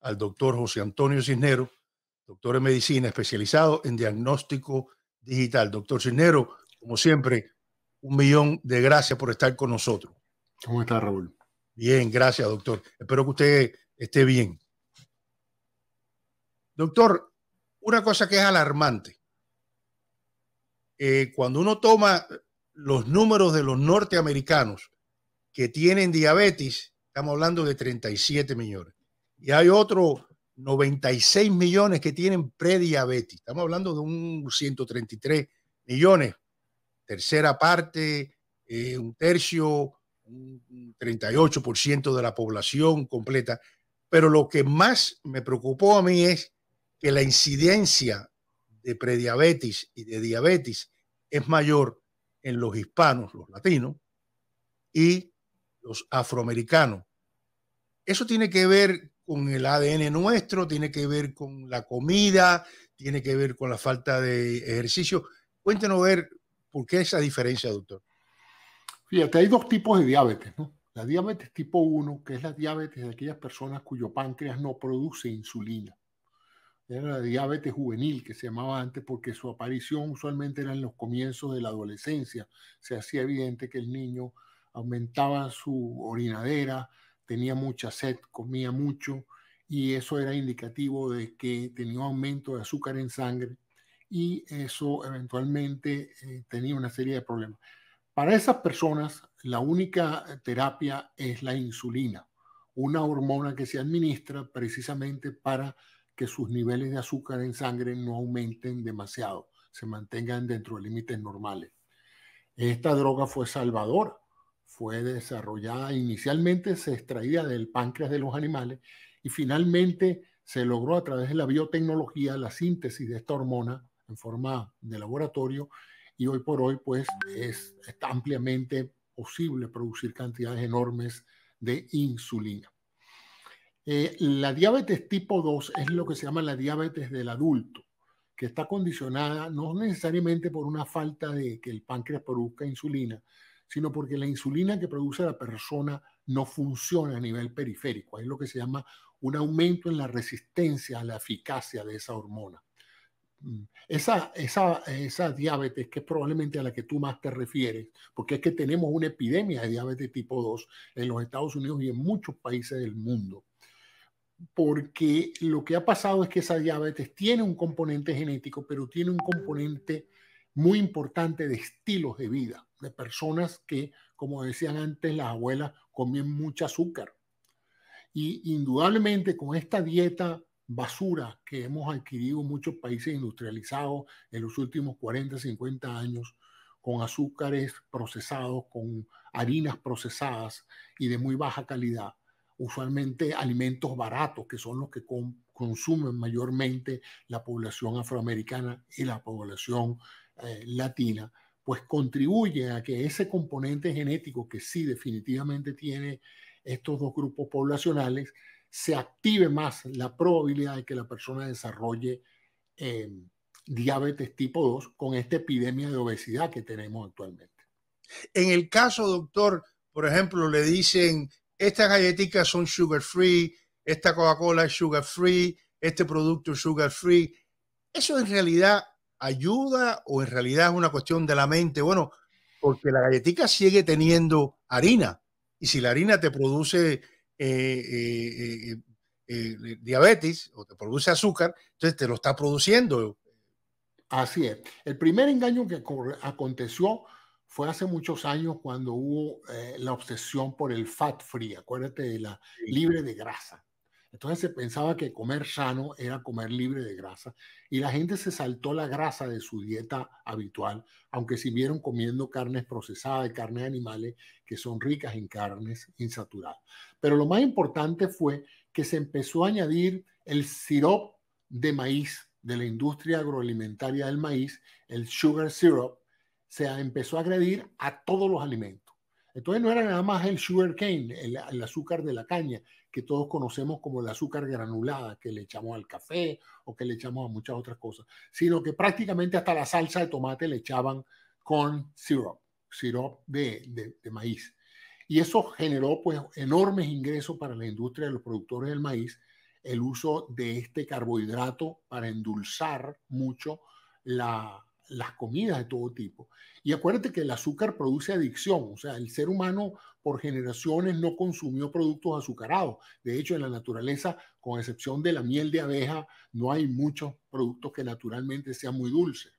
al doctor José Antonio Cisnero, doctor en medicina especializado en diagnóstico digital. Doctor Cisnero, como siempre, un millón de gracias por estar con nosotros. ¿Cómo está, Raúl? Bien, gracias, doctor. Espero que usted esté bien. Doctor, una cosa que es alarmante. Eh, cuando uno toma los números de los norteamericanos que tienen diabetes, estamos hablando de 37 millones y hay otros 96 millones que tienen prediabetes. Estamos hablando de un 133 millones, tercera parte, eh, un tercio, un 38% de la población completa. Pero lo que más me preocupó a mí es que la incidencia de prediabetes y de diabetes es mayor en los hispanos, los latinos y los afroamericanos. Eso tiene que ver con el ADN nuestro, tiene que ver con la comida, tiene que ver con la falta de ejercicio. Cuéntenos ver por qué esa diferencia, doctor. Fíjate, hay dos tipos de diabetes, ¿no? La diabetes tipo 1, que es la diabetes de aquellas personas cuyo páncreas no produce insulina. Era la diabetes juvenil que se llamaba antes porque su aparición usualmente era en los comienzos de la adolescencia. Se hacía evidente que el niño aumentaba su orinadera, tenía mucha sed, comía mucho y eso era indicativo de que tenía aumento de azúcar en sangre y eso eventualmente eh, tenía una serie de problemas. Para esas personas, la única eh, terapia es la insulina, una hormona que se administra precisamente para que sus niveles de azúcar en sangre no aumenten demasiado, se mantengan dentro de límites normales. Esta droga fue salvadora fue desarrollada, inicialmente se extraía del páncreas de los animales y finalmente se logró a través de la biotecnología la síntesis de esta hormona en forma de laboratorio y hoy por hoy pues es, ampliamente posible producir cantidades enormes de insulina. Eh, la diabetes tipo 2 es lo que se llama la diabetes del adulto, que está condicionada no necesariamente por una falta de que el páncreas produzca insulina, sino porque la insulina que produce la persona no funciona a nivel periférico. Es lo que se llama un aumento en la resistencia a la eficacia de esa hormona. Mm, esa, esa, diabetes, que es probablemente a la que tú más te refieres, porque es que tenemos una epidemia de diabetes tipo 2 en los Estados Unidos y en muchos países del mundo, porque lo que ha pasado es que esa diabetes tiene un componente genético, pero tiene un componente muy importante de estilos de vida de personas que, como decían antes las abuelas, comían mucho azúcar. Y indudablemente con esta dieta basura que hemos adquirido en muchos países industrializados en los últimos 40, 50 años, con azúcares procesados, con harinas procesadas y de muy baja calidad, usualmente alimentos baratos, que son los que consumen mayormente la población afroamericana y la población eh, latina, pues contribuye a que ese componente genético que sí definitivamente tiene estos dos grupos poblacionales, se active más la probabilidad de que la persona desarrolle em, diabetes tipo 2 con esta epidemia de obesidad que tenemos actualmente. En el caso, doctor, por ejemplo, le dicen, estas galletitas son sugar free, esta Coca-Cola es sugar free, este producto es sugar free. Eso en realidad ayuda o en realidad es una cuestión de la mente? Bueno, porque la galletica sigue teniendo harina y si la harina te produce eh, eh, eh, diabetes o te produce azúcar, entonces te lo está produciendo. Así es. El primer engaño que aconteció fue hace muchos años cuando hubo la obsesión por el fat free, acuérdate de la libre de grasa. Entonces se pensaba que comer sano era comer libre de grasa y la gente se saltó la grasa de su dieta habitual, aunque siguieron comiendo carnes procesadas y carnes animales que son ricas en carnes insaturadas. Pero lo más importante fue que se empezó a añadir el sirop de maíz de la industria agroalimentaria del maíz, el sugar syrup, se empezó a agredir a todos los alimentos. Entonces no era nada más el sugar cane, el azúcar de la caña, que todos conocemos como el azúcar granulada que le echamos al café o que le echamos a muchas otras cosas, sino que prácticamente hasta la salsa de tomate le echaban con syrup, syrup de, de maíz. Y eso generó pues enormes ingresos para la industria de los productores del maíz, el uso de este carbohidrato para endulzar mucho la, las comidas de todo tipo. Y acuérdate que el azúcar produce adicción, o sea, el ser humano por generaciones no consumió productos azucarados. De hecho, en la naturaleza, con excepción de la miel de abeja, no hay muchos productos que naturalmente sean muy dulces.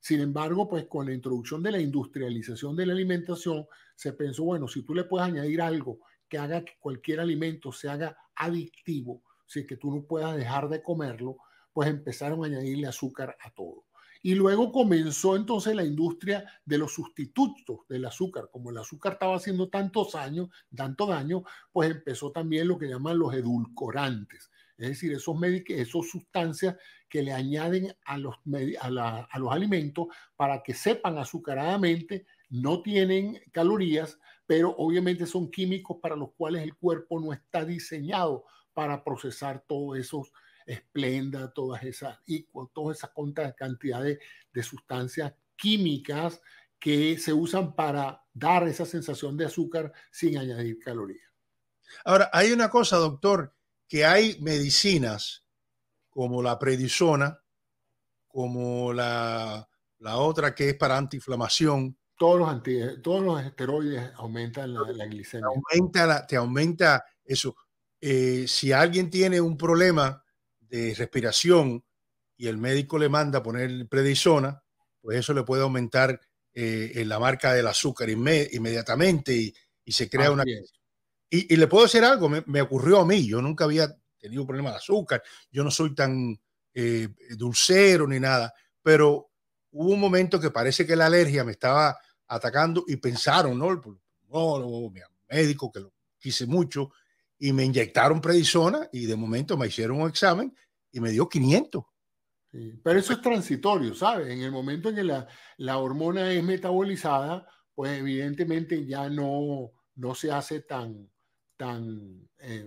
Sin embargo, pues con la introducción de la industrialización de la alimentación, se pensó, bueno, si tú le puedes añadir algo que haga que cualquier alimento se haga adictivo, si que tú no puedas dejar de comerlo, pues empezaron a añadirle azúcar a todo. Y luego comenzó entonces la industria de los sustitutos del azúcar. Como el azúcar estaba haciendo tantos años, tanto daño, pues empezó también lo que llaman los edulcorantes. Es decir, esos, esos sustancias que le añaden a los, a los alimentos para que sepan azucaradamente, no tienen calorías, pero obviamente son químicos para los cuales el cuerpo no está diseñado para procesar todos esos Esplenda, todas esas, y todas esas cantidades de, sustancias químicas que se usan para dar esa sensación de azúcar sin añadir calorías. Ahora, hay una cosa, doctor, que hay medicinas como la predisona, como la, otra que es para antiinflamación. Todos los, todos los esteroides aumentan la, la glicemia. Te aumenta, te aumenta eso. Eh, si alguien tiene un problema eh, respiración y el médico le manda poner predizona pues eso le puede aumentar eh, en la marca del azúcar inmediatamente y, se crea una... Y, y, le puedo decir algo, me, ocurrió a mí, yo nunca había tenido problema de azúcar, yo no soy tan eh, dulcero ni nada, pero hubo un momento que parece que la alergia me estaba atacando y pensaron, ¿no? El médico, que lo quise mucho, y me inyectaron predizona y de momento me hicieron un examen y me dio 500. pero eso es transitorio, ¿sabes? En el momento en que la, hormona es metabolizada, pues evidentemente ya no, no se hace tan, tan eh,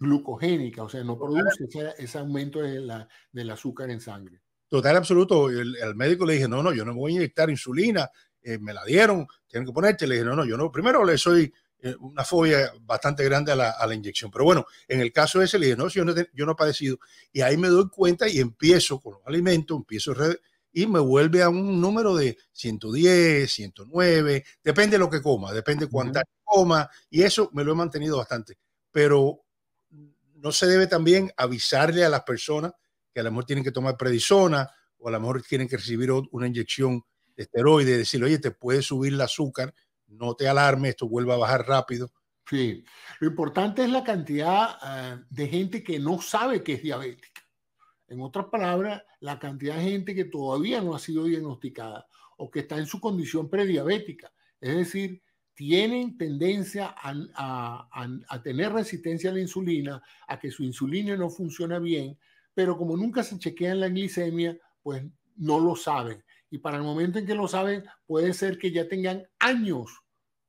glucogénica, o sea, no produce ese, aumento del azúcar en sangre. Total, absoluto. El, médico le dije, no, no, yo no voy a inyectar insulina, eh, me la dieron, tienen que ponerte. Le dije, no, no, yo no. Primero le soy eh, una fobia bastante grande a la, inyección. Pero bueno, en el caso ese le dije, no, yo no, he padecido. Y ahí me doy cuenta y empiezo con los alimentos, empiezo y me vuelve a un número de 110, 109, depende de lo que coma, depende cuánta coma, y eso me lo he mantenido bastante. Pero no se debe también avisarle a las personas que a lo mejor tienen que tomar predisona o a lo mejor tienen que recibir una inyección de esteroide, decirle, oye, te puede subir el azúcar, no te alarmes, esto vuelve a bajar rápido. Sí, lo importante es la cantidad eh, de gente que no sabe que es diabética. En otras palabras, la cantidad de gente que todavía no ha sido diagnosticada o que está en su condición prediabética. Es decir, tienen tendencia a, tener resistencia a la insulina, a que su insulina no funciona bien, pero como nunca se chequean la glicemia, pues no lo saben. Y para el momento en que lo saben, puede ser que ya tengan años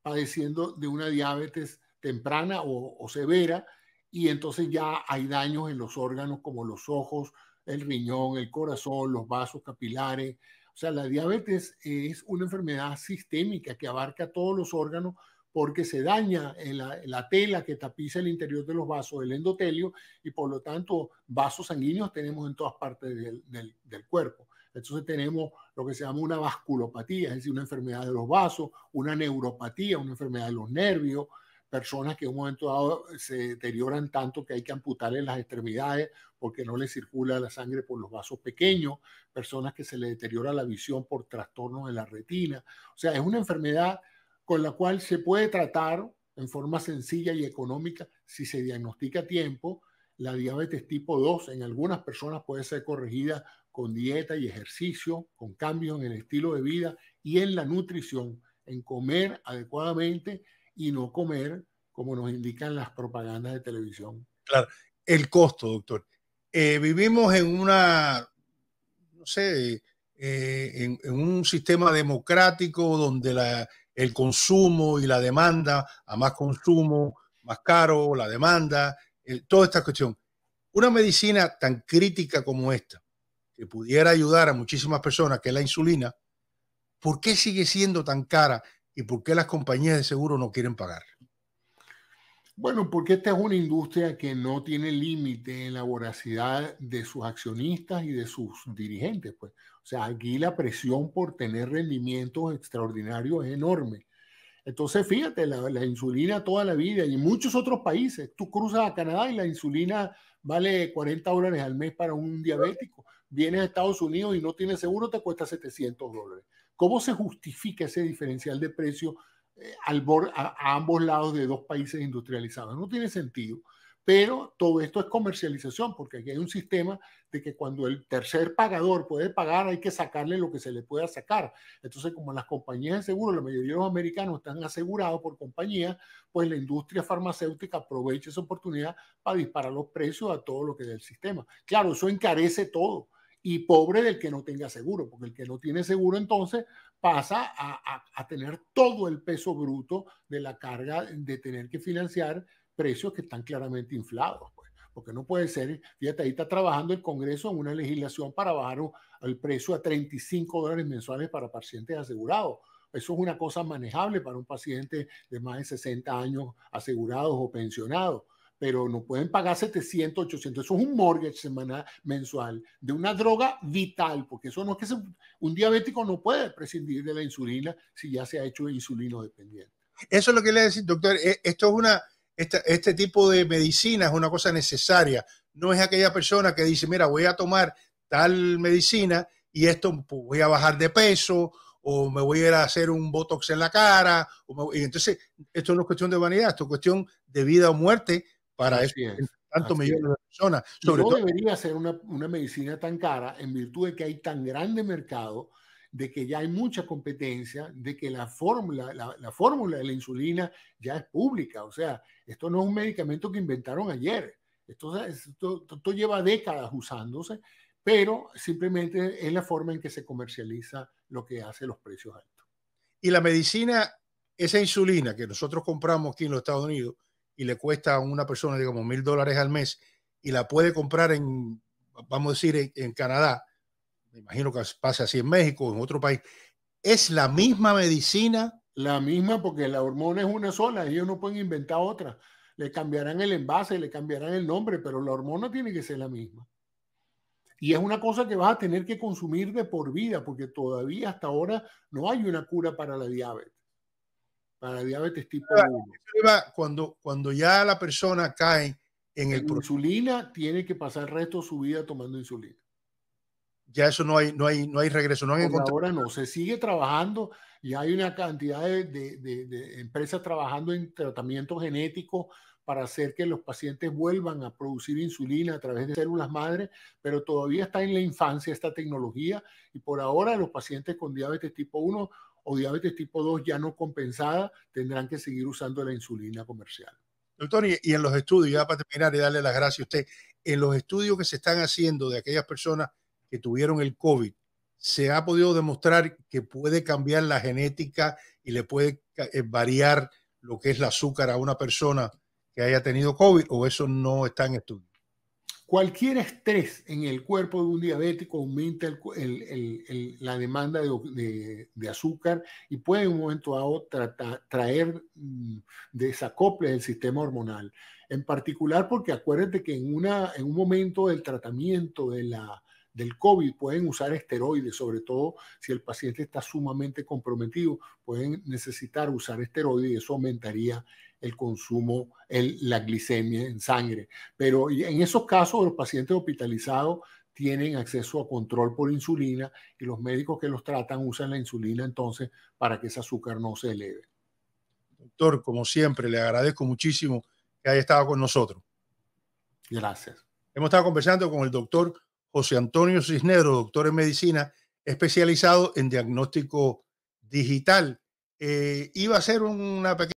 padeciendo de una diabetes temprana o, severa y entonces ya hay daños en los órganos como los ojos, el riñón, el corazón, los vasos capilares. O sea, la diabetes es una enfermedad sistémica que abarca todos los órganos porque se daña la, tela que tapiza el interior de los vasos, el endotelio, y por lo tanto vasos sanguíneos tenemos en todas partes del cuerpo. Entonces tenemos lo que se llama una vasculopatía, es decir, una enfermedad de los vasos, una neuropatía, una enfermedad de los nervios, personas que en un momento dado se deterioran tanto que hay que amputarles las extremidades porque no le circula la sangre por los vasos pequeños, personas que se le deteriora la visión por trastornos de la retina. O sea, es una enfermedad con la cual se puede tratar en forma sencilla y económica si se diagnostica a tiempo. La diabetes tipo 2 en algunas personas puede ser corregida con dieta y ejercicio, con cambios en el estilo de vida y en la nutrición, en comer adecuadamente y no comer como nos indican las propagandas de televisión. Claro, el costo, doctor. Eh, vivimos en una, no sé, eh, en, un sistema democrático donde el consumo y la demanda, a más consumo, más caro, la demanda, eh, toda esta cuestión. Una medicina tan crítica como esta, que pudiera ayudar a muchísimas personas, que es la insulina, ¿por qué sigue siendo tan cara y por qué las compañías de seguro no quieren pagar? Bueno, porque esta es una industria que no tiene límite en la voracidad de sus accionistas y de sus dirigentes. Pues. O sea, aquí la presión por tener rendimientos extraordinarios es enorme. Entonces, fíjate, la, la, insulina toda la vida y en muchos otros países, tú cruzas a Canadá y la insulina vale 40 dólares al mes para un diabético vienes a Estados Unidos y no tienes seguro, te cuesta 700 dólares. ¿Cómo se justifica ese diferencial de precio eh, al a, ambos lados de dos países industrializados? No tiene sentido. Pero todo esto es comercialización, porque aquí hay un sistema de que cuando el tercer pagador puede pagar, hay que sacarle lo que se le pueda sacar. Entonces, como las compañías de seguro, la mayoría de los americanos están asegurados por compañías, pues la industria farmacéutica aprovecha esa oportunidad para disparar los precios a todo lo que es el sistema. Claro, eso encarece todo y pobre del que no tenga seguro, porque el que no tiene seguro entonces pasa a, tener todo el peso bruto de la carga de tener que financiar precios que están claramente inflados. Pues. Porque no puede ser, fíjate, ahí está trabajando el Congreso en una legislación para bajar el precio a 35 dólares mensuales para pacientes asegurados. Eso es una cosa manejable para un paciente de más de 60 años asegurados o pensionados pero no pueden pagar 700, 800. Eso es un mortgage semanal, mensual de una droga vital, porque eso no es que un diabético no puede prescindir de la insulina si ya se ha hecho insulino dependiente. Eso es lo que le decir, doctor. E, esto es una, este, tipo de medicina es una cosa necesaria. No es aquella persona que dice, mira, voy a tomar tal medicina y esto pues, voy a bajar de peso o me voy a ir a hacer un botox en la cara. y entonces, esto no es cuestión de vanidad, esto es cuestión de vida o muerte para eso, es. de personas. Sobre no debería ser una, medicina tan cara en virtud de que hay tan grande mercado, de que ya hay mucha competencia, de que la fórmula, fórmula de la insulina ya es pública. O sea, esto no es un medicamento que inventaron ayer. Esto, esto, esto, lleva décadas usándose, pero simplemente es la forma en que se comercializa lo que hace los precios altos. Y la medicina, esa insulina que nosotros compramos aquí en los Estados Unidos, y le cuesta a una persona, digamos, mil dólares al mes y la puede comprar en, vamos a decir, en, Canadá, me imagino que pasa así en México, en otro país, es la misma medicina. La misma porque la hormona es una sola, ellos no pueden inventar otra. Le cambiarán el envase, le cambiarán el nombre, pero la hormona tiene que ser la misma. Y es una cosa que vas a tener que consumir de por vida, porque todavía hasta ahora no hay una cura para la diabetes para diabetes tipo 1. Cuando, cuando ya la persona cae en el... La insulina tiene que pasar el resto de su vida tomando insulina. Ya eso no hay, no hay, no hay regreso. No ahora no, se sigue trabajando y hay una cantidad de, de, de empresas trabajando en tratamiento genético para hacer que los pacientes vuelvan a producir insulina a través de células madre, pero todavía está en la infancia esta tecnología y por ahora los pacientes con diabetes tipo 1 o diabetes tipo 2 ya no compensada, tendrán que seguir usando la insulina comercial. Doctor, y en los estudios, ya para terminar y darle las gracias a usted, en los estudios que se están haciendo de aquellas personas que tuvieron el COVID, se ha podido demostrar que puede cambiar la genética y le puede eh, variar lo que es el azúcar a una persona que haya tenido COVID o eso no está en estudio. Cualquier estrés en el cuerpo de un diabético aumenta la demanda de, azúcar y puede en un momento dado otro traer mm, desacople del sistema hormonal. En particular porque acuérdate que en, un momento del tratamiento del COVID pueden usar esteroides, sobre todo si el paciente está sumamente comprometido, pueden necesitar usar esteroides y eso aumentaría el consumo, la glicemia en sangre. Pero en esos casos, los pacientes hospitalizados tienen acceso a control por insulina y los médicos que los tratan usan la insulina entonces para que ese azúcar no se eleve. Doctor, como siempre, le agradezco muchísimo que haya estado con nosotros. Gracias. Hemos estado conversando con el doctor José Antonio Cisnero, doctor en medicina, especializado en diagnóstico digital. Eh, iba a ser una pequeña...